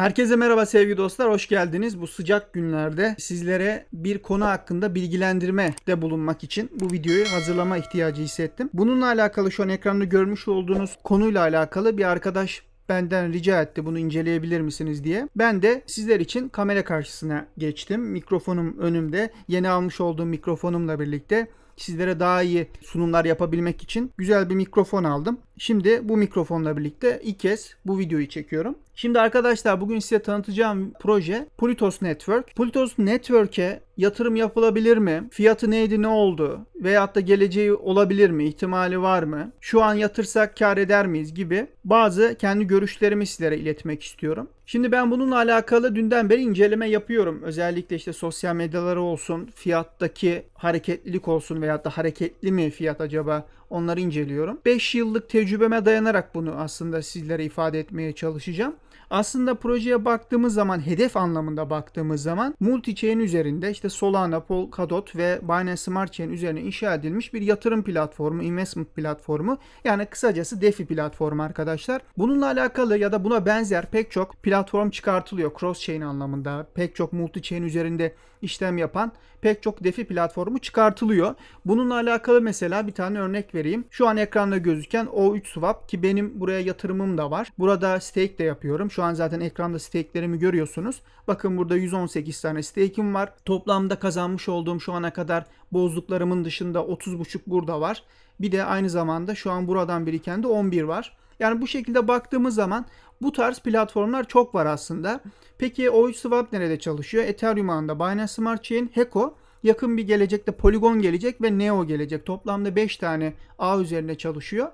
Herkese merhaba sevgili dostlar, hoş geldiniz. Bu sıcak günlerde sizlere bir konu hakkında bilgilendirme de bulunmak için bu videoyu hazırlama ihtiyacı hissettim. Bununla alakalı şu an ekranda görmüş olduğunuz konuyla alakalı bir arkadaş benden rica etti bunu inceleyebilir misiniz diye. Ben de sizler için kamera karşısına geçtim. Mikrofonum önümde. Yeni almış olduğum mikrofonumla birlikte sizlere daha iyi sunumlar yapabilmek için güzel bir mikrofon aldım. Şimdi bu mikrofonla birlikte ilk kez bu videoyu çekiyorum. Şimdi arkadaşlar bugün size tanıtacağım proje Politos Network. Politos Network'e yatırım yapılabilir mi? Fiyatı neydi ne oldu? Veyahut da geleceği olabilir mi? İhtimali var mı? Şu an yatırsak kar eder miyiz gibi bazı kendi görüşlerimi sizlere iletmek istiyorum. Şimdi ben bununla alakalı dünden beri inceleme yapıyorum. Özellikle işte sosyal medyaları olsun, fiyattaki hareketlilik olsun veyahut da hareketli mi fiyat acaba Onları inceliyorum. 5 yıllık tecrübeme dayanarak bunu aslında sizlere ifade etmeye çalışacağım. Aslında projeye baktığımız zaman, hedef anlamında baktığımız zaman multi-chain üzerinde işte Solana, Polkadot ve Binance Smart Chain üzerine inşa edilmiş bir yatırım platformu, investment platformu yani kısacası DeFi platformu arkadaşlar. Bununla alakalı ya da buna benzer pek çok platform çıkartılıyor cross-chain anlamında. Pek çok multi-chain üzerinde işlem yapan pek çok defi platformu çıkartılıyor. Bununla alakalı mesela bir tane örnek vereyim. Şu an ekranda gözüken O3 Swap ki benim buraya yatırımım da var. Burada stake de yapıyorum. Şu an zaten ekranda stake'lerimi görüyorsunuz. Bakın burada 118 tane stake'im var. Toplamda kazanmış olduğum şu ana kadar bozduklarımın dışında 30.5 burada var. Bir de aynı zamanda şu an buradan biriken de 11 var. Yani bu şekilde baktığımız zaman bu tarz platformlar çok var aslında. Peki OhSwap nerede çalışıyor? Ethereum ağında Binance Smart Chain, Heko, yakın bir gelecekte Polygon gelecek ve Neo gelecek. Toplamda 5 tane ağ üzerine çalışıyor.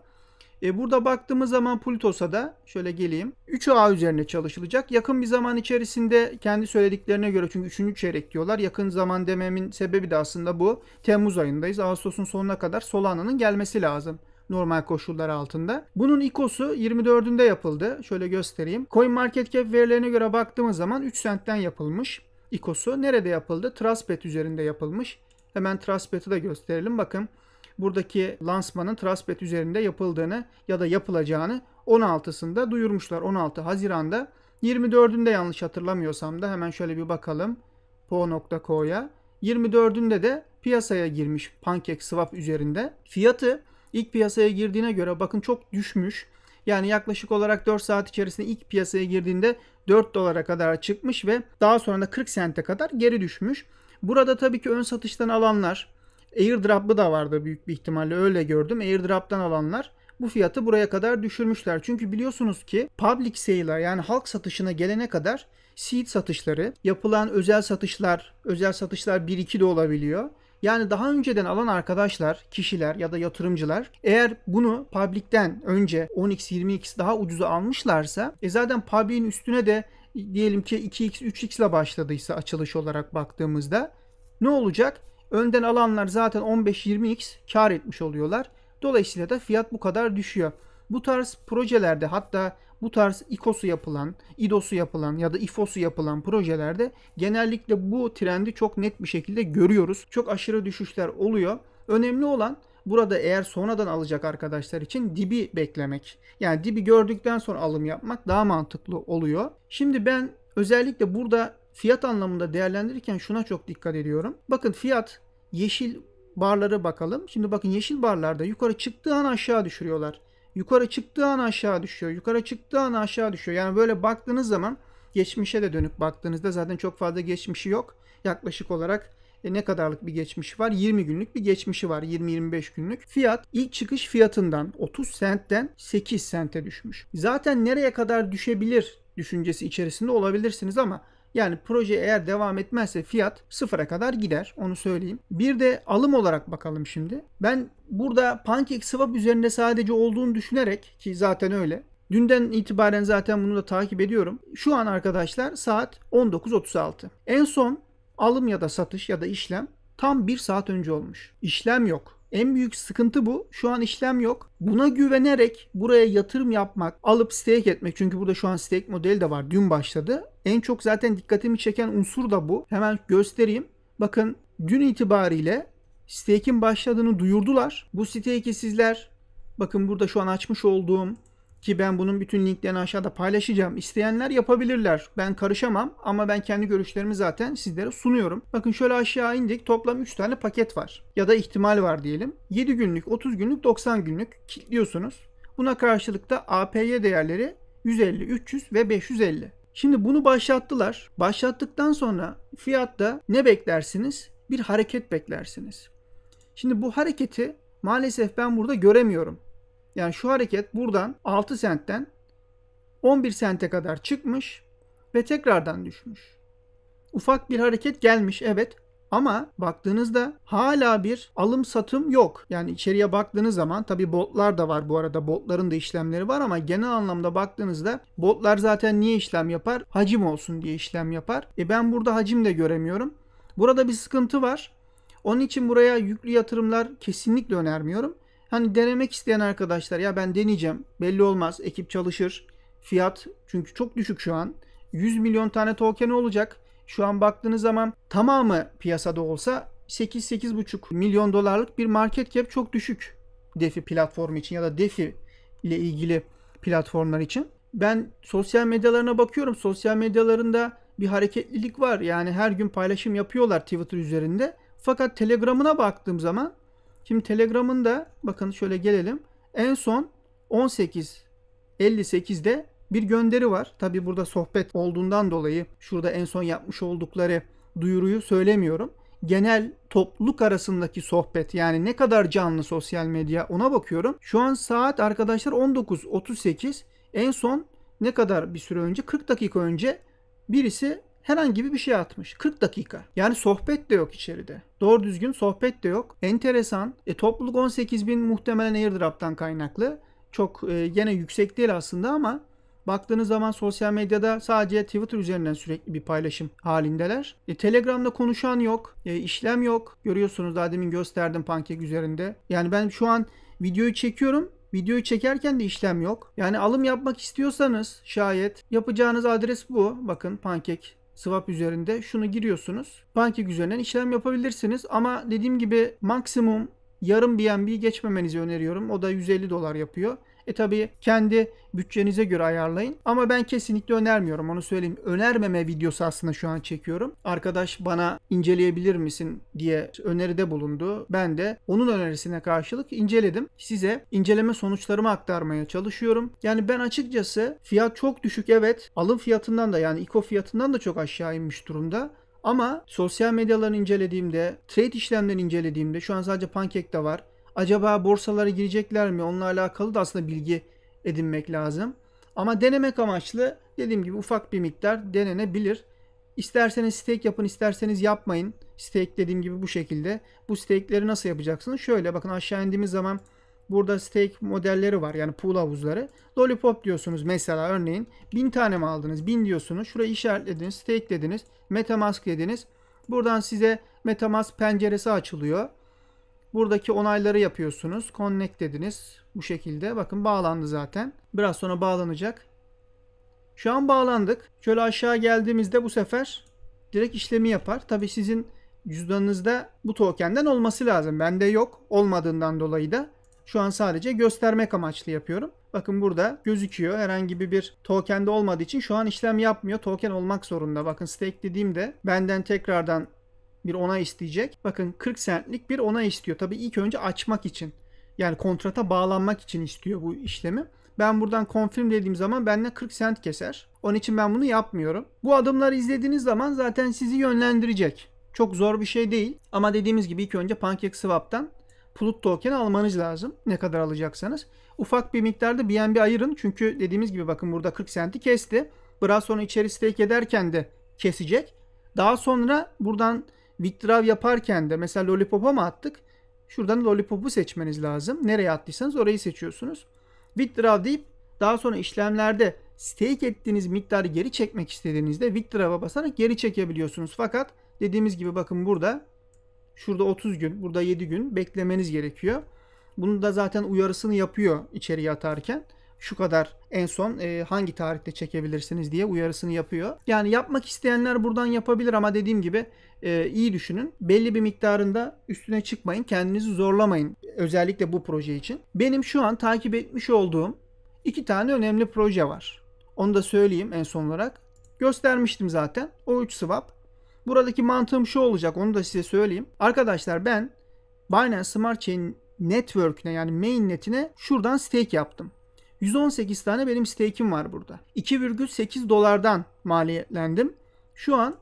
E burada baktığımız zaman Pulitos'a da şöyle geleyim. 3 ağ üzerine çalışılacak. Yakın bir zaman içerisinde kendi söylediklerine göre çünkü 3. çeyrek diyorlar. Yakın zaman dememin sebebi de aslında bu. Temmuz ayındayız. Ağustos'un sonuna kadar Solana'nın gelmesi lazım normal koşullar altında. Bunun ICO'su 24'ünde yapıldı. Şöyle göstereyim. CoinMarketCap verilerine göre baktığımız zaman 3 sentten yapılmış. ikosu. nerede yapıldı? Trustbet üzerinde yapılmış. Hemen Trustbet'i de gösterelim. Bakın buradaki lansmanın Trustbet üzerinde yapıldığını ya da yapılacağını 16'sında duyurmuşlar. 16 Haziran'da 24'ünde yanlış hatırlamıyorsam da hemen şöyle bir bakalım. Po.co'ya 24'ünde de piyasaya girmiş PancakeSwap üzerinde. Fiyatı İlk piyasaya girdiğine göre bakın çok düşmüş. Yani yaklaşık olarak 4 saat içerisinde ilk piyasaya girdiğinde 4 dolara kadar çıkmış ve daha sonra da 40 sente kadar geri düşmüş. Burada tabii ki ön satıştan alanlar, airdrop'ı da vardı büyük bir ihtimalle öyle gördüm. Airdrop'tan alanlar bu fiyatı buraya kadar düşürmüşler. Çünkü biliyorsunuz ki public sale'lar yani halk satışına gelene kadar seed satışları, yapılan özel satışlar, özel satışlar 1-2 de olabiliyor. Yani daha önceden alan arkadaşlar, kişiler ya da yatırımcılar eğer bunu public'ten önce 10x, 20x daha ucuza almışlarsa e zaten public'in üstüne de diyelim ki 2x, 3x ile başladıysa açılış olarak baktığımızda ne olacak? Önden alanlar zaten 15-20x kar etmiş oluyorlar. Dolayısıyla da fiyat bu kadar düşüyor. Bu tarz projelerde hatta bu tarz İKOS'u yapılan, idosu yapılan ya da ifosu yapılan projelerde genellikle bu trendi çok net bir şekilde görüyoruz. Çok aşırı düşüşler oluyor. Önemli olan burada eğer sonradan alacak arkadaşlar için dibi beklemek. Yani dibi gördükten sonra alım yapmak daha mantıklı oluyor. Şimdi ben özellikle burada fiyat anlamında değerlendirirken şuna çok dikkat ediyorum. Bakın fiyat yeşil barları bakalım. Şimdi bakın yeşil barlarda yukarı çıktığı an aşağı düşürüyorlar. Yukarı çıktığı an aşağı düşüyor. Yukarı çıktığı an aşağı düşüyor. Yani böyle baktığınız zaman geçmişe de dönüp baktığınızda zaten çok fazla geçmişi yok. Yaklaşık olarak e, ne kadarlık bir geçmişi var? 20 günlük bir geçmişi var. 20-25 günlük. Fiyat ilk çıkış fiyatından 30 sentten 8 sente düşmüş. Zaten nereye kadar düşebilir düşüncesi içerisinde olabilirsiniz ama yani proje eğer devam etmezse fiyat sıfıra kadar gider. Onu söyleyeyim. Bir de alım olarak bakalım şimdi. Ben burada PancakeSwap üzerinde sadece olduğunu düşünerek ki zaten öyle. Dünden itibaren zaten bunu da takip ediyorum. Şu an arkadaşlar saat 19.36. En son alım ya da satış ya da işlem tam bir saat önce olmuş. İşlem yok. En büyük sıkıntı bu. Şu an işlem yok. Buna güvenerek buraya yatırım yapmak, alıp stake etmek. Çünkü burada şu an stake modeli de var. Dün başladı. En çok zaten dikkatimi çeken unsur da bu. Hemen göstereyim. Bakın dün itibariyle stake'in başladığını duyurdular. Bu stake'i sizler bakın burada şu an açmış olduğum ki ben bunun bütün linklerini aşağıda paylaşacağım. İsteyenler yapabilirler. Ben karışamam ama ben kendi görüşlerimi zaten sizlere sunuyorum. Bakın şöyle aşağı indik. Toplam 3 tane paket var ya da ihtimal var diyelim. 7 günlük, 30 günlük, 90 günlük kilitliyorsunuz. Buna karşılık da APY değerleri 150, 300 ve 550. Şimdi bunu başlattılar. Başlattıktan sonra fiyatta ne beklersiniz? Bir hareket beklersiniz. Şimdi bu hareketi maalesef ben burada göremiyorum. Yani şu hareket buradan 6 sentten 11 sente kadar çıkmış ve tekrardan düşmüş. Ufak bir hareket gelmiş evet ama baktığınızda hala bir alım satım yok. Yani içeriye baktığınız zaman tabi botlar da var bu arada botların da işlemleri var ama genel anlamda baktığınızda botlar zaten niye işlem yapar? Hacim olsun diye işlem yapar. E ben burada hacim de göremiyorum. Burada bir sıkıntı var. Onun için buraya yüklü yatırımlar kesinlikle önermiyorum. Hani denemek isteyen arkadaşlar ya ben deneyeceğim. Belli olmaz. Ekip çalışır. Fiyat çünkü çok düşük şu an. 100 milyon tane token olacak. Şu an baktığınız zaman tamamı piyasada olsa 8-8,5 milyon dolarlık bir market cap çok düşük. DeFi platformu için ya da DeFi ile ilgili platformlar için. Ben sosyal medyalarına bakıyorum. Sosyal medyalarında bir hareketlilik var. Yani her gün paylaşım yapıyorlar Twitter üzerinde. Fakat Telegram'ına baktığım zaman Şimdi Telegram'ın da bakın şöyle gelelim. En son 18 58'de bir gönderi var. Tabi burada sohbet olduğundan dolayı şurada en son yapmış oldukları duyuruyu söylemiyorum. Genel topluluk arasındaki sohbet yani ne kadar canlı sosyal medya ona bakıyorum. Şu an saat arkadaşlar 19.38. En son ne kadar bir süre önce 40 dakika önce birisi herhangi bir şey atmış. 40 dakika. Yani sohbet de yok içeride. Doğru düzgün sohbet de yok. Enteresan. E, topluluk 18 bin muhtemelen airdrop'tan kaynaklı. Çok e, gene yüksek değil aslında ama Baktığınız zaman sosyal medyada sadece Twitter üzerinden sürekli bir paylaşım halindeler. E, Telegram'da konuşan yok, e, işlem yok. Görüyorsunuz daha demin gösterdim pankek üzerinde. Yani ben şu an videoyu çekiyorum. Videoyu çekerken de işlem yok. Yani alım yapmak istiyorsanız şayet yapacağınız adres bu. Bakın pankek swap üzerinde şunu giriyorsunuz. banki üzerinden işlem yapabilirsiniz ama dediğim gibi maksimum yarım BNB geçmemenizi öneriyorum. O da 150 dolar yapıyor. E tabii kendi bütçenize göre ayarlayın. Ama ben kesinlikle önermiyorum onu söyleyeyim. Önermeme videosu aslında şu an çekiyorum. Arkadaş bana inceleyebilir misin diye öneride bulundu. Ben de onun önerisine karşılık inceledim. Size inceleme sonuçlarımı aktarmaya çalışıyorum. Yani ben açıkçası fiyat çok düşük evet. Alım fiyatından da yani İKO fiyatından da çok aşağı inmiş durumda. Ama sosyal medyalarını incelediğimde, trade işlemlerini incelediğimde şu an sadece Pancake'de var acaba borsalara girecekler mi? Onunla alakalı da aslında bilgi edinmek lazım. Ama denemek amaçlı dediğim gibi ufak bir miktar denenebilir. İsterseniz stake yapın, isterseniz yapmayın. Stake dediğim gibi bu şekilde. Bu stake'leri nasıl yapacaksınız? Şöyle bakın aşağı indiğimiz zaman burada stake modelleri var. Yani pool havuzları. Lollipop diyorsunuz mesela örneğin. 1000 tane mi aldınız? 1000 diyorsunuz. Şurayı işaretlediniz, stake dediniz, metamask dediniz. Buradan size metamask penceresi açılıyor. Buradaki onayları yapıyorsunuz. Connect dediniz. Bu şekilde. Bakın bağlandı zaten. Biraz sonra bağlanacak. Şu an bağlandık. Şöyle aşağı geldiğimizde bu sefer direkt işlemi yapar. Tabii sizin cüzdanınızda bu tokenden olması lazım. Bende yok. Olmadığından dolayı da şu an sadece göstermek amaçlı yapıyorum. Bakın burada gözüküyor. Herhangi bir tokende olmadığı için şu an işlem yapmıyor. Token olmak zorunda. Bakın stake dediğimde benden tekrardan bir onay isteyecek. Bakın 40 centlik bir onay istiyor. Tabii ilk önce açmak için. Yani kontrata bağlanmak için istiyor bu işlemi. Ben buradan confirm dediğim zaman benden 40 cent keser. Onun için ben bunu yapmıyorum. Bu adımları izlediğiniz zaman zaten sizi yönlendirecek. Çok zor bir şey değil. Ama dediğimiz gibi ilk önce PancakeSwap'tan Plut token almanız lazım. Ne kadar alacaksanız. Ufak bir miktarda BNB ayırın. Çünkü dediğimiz gibi bakın burada 40 senti kesti. Biraz sonra içeri stake ederken de kesecek. Daha sonra buradan Withdraw yaparken de mesela Lollipop'a mı attık? Şuradan Lollipop'u seçmeniz lazım. Nereye attıysanız orayı seçiyorsunuz. Withdraw deyip daha sonra işlemlerde stake ettiğiniz miktarı geri çekmek istediğinizde withdraw'a basarak geri çekebiliyorsunuz. Fakat dediğimiz gibi bakın burada şurada 30 gün, burada 7 gün beklemeniz gerekiyor. Bunu da zaten uyarısını yapıyor içeriye atarken şu kadar en son e, hangi tarihte çekebilirsiniz diye uyarısını yapıyor. Yani yapmak isteyenler buradan yapabilir ama dediğim gibi e, iyi düşünün. Belli bir miktarında üstüne çıkmayın. Kendinizi zorlamayın. Özellikle bu proje için. Benim şu an takip etmiş olduğum iki tane önemli proje var. Onu da söyleyeyim en son olarak. Göstermiştim zaten. O 3 swap. Buradaki mantığım şu olacak. Onu da size söyleyeyim. Arkadaşlar ben Binance Smart Chain network'üne yani main net'ine şuradan stake yaptım. 118 tane benim stake'im var burada. 2,8 dolardan maliyetlendim. Şu an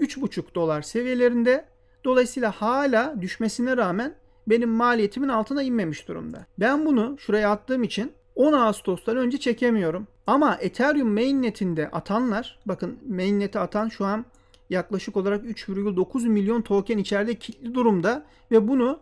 3,5 dolar seviyelerinde. Dolayısıyla hala düşmesine rağmen benim maliyetimin altına inmemiş durumda. Ben bunu şuraya attığım için 10 Ağustos'tan önce çekemiyorum. Ama Ethereum mainnet'inde atanlar, bakın mainnet'e atan şu an yaklaşık olarak 3,9 milyon token içeride kilitli durumda ve bunu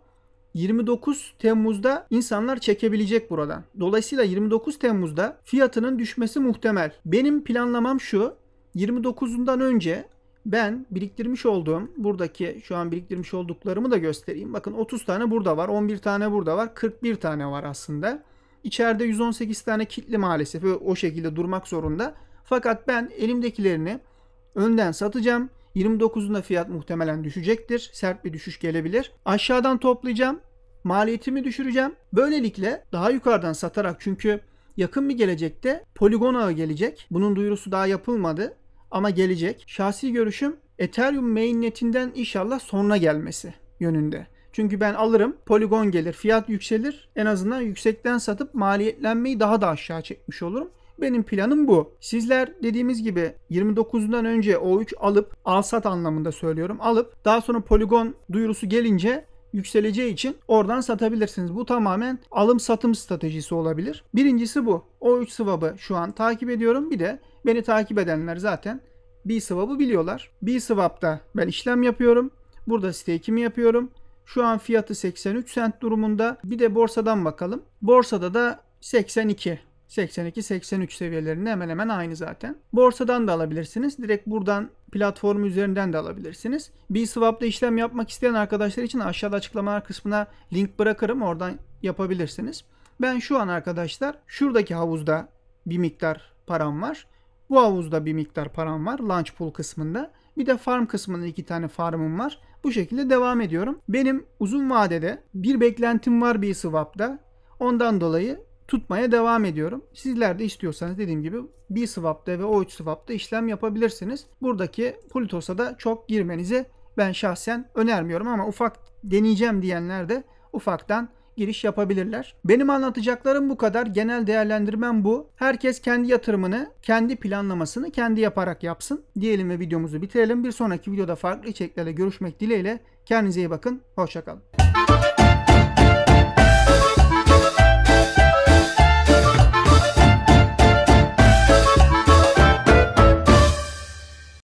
29 Temmuz'da insanlar çekebilecek buradan. Dolayısıyla 29 Temmuz'da fiyatının düşmesi muhtemel. Benim planlamam şu. 29'undan önce ben biriktirmiş olduğum buradaki şu an biriktirmiş olduklarımı da göstereyim. Bakın 30 tane burada var, 11 tane burada var, 41 tane var aslında. İçeride 118 tane kitli maalesef o şekilde durmak zorunda. Fakat ben elimdekilerini önden satacağım. 29'unda fiyat muhtemelen düşecektir. Sert bir düşüş gelebilir. Aşağıdan toplayacağım. Maliyetimi düşüreceğim. Böylelikle daha yukarıdan satarak çünkü yakın bir gelecekte Polygon ağı gelecek. Bunun duyurusu daha yapılmadı ama gelecek. Şahsi görüşüm Ethereum mainnetinden inşallah sonra gelmesi yönünde. Çünkü ben alırım, poligon gelir, fiyat yükselir. En azından yüksekten satıp maliyetlenmeyi daha da aşağı çekmiş olurum. Benim planım bu. Sizler dediğimiz gibi 29'undan önce O3 alıp alsat anlamında söylüyorum alıp daha sonra poligon duyurusu gelince yükseleceği için oradan satabilirsiniz. Bu tamamen alım satım stratejisi olabilir. Birincisi bu. O3 swap'ı şu an takip ediyorum. Bir de beni takip edenler zaten B swap'ı biliyorlar. B swap'ta ben işlem yapıyorum. Burada stake'imi yapıyorum. Şu an fiyatı 83 sent durumunda. Bir de borsadan bakalım. Borsada da 82. 82-83 seviyelerinde hemen hemen aynı zaten. Borsadan da alabilirsiniz. Direkt buradan platform üzerinden de alabilirsiniz. BSwap'ta işlem yapmak isteyen arkadaşlar için aşağıda açıklamalar kısmına link bırakırım. Oradan yapabilirsiniz. Ben şu an arkadaşlar şuradaki havuzda bir miktar param var. Bu havuzda bir miktar param var. Launch pool kısmında. Bir de farm kısmında iki tane farmım var. Bu şekilde devam ediyorum. Benim uzun vadede bir beklentim var bir swap'ta. Ondan dolayı tutmaya devam ediyorum. Sizler de istiyorsanız dediğim gibi bir swap'ta ve O3 swap'ta işlem yapabilirsiniz. Buradaki Politos'a da çok girmenizi ben şahsen önermiyorum ama ufak deneyeceğim diyenler de ufaktan giriş yapabilirler. Benim anlatacaklarım bu kadar. Genel değerlendirmem bu. Herkes kendi yatırımını, kendi planlamasını kendi yaparak yapsın. Diyelim ve videomuzu bitirelim. Bir sonraki videoda farklı içeriklerle görüşmek dileğiyle. Kendinize iyi bakın. Hoşçakalın.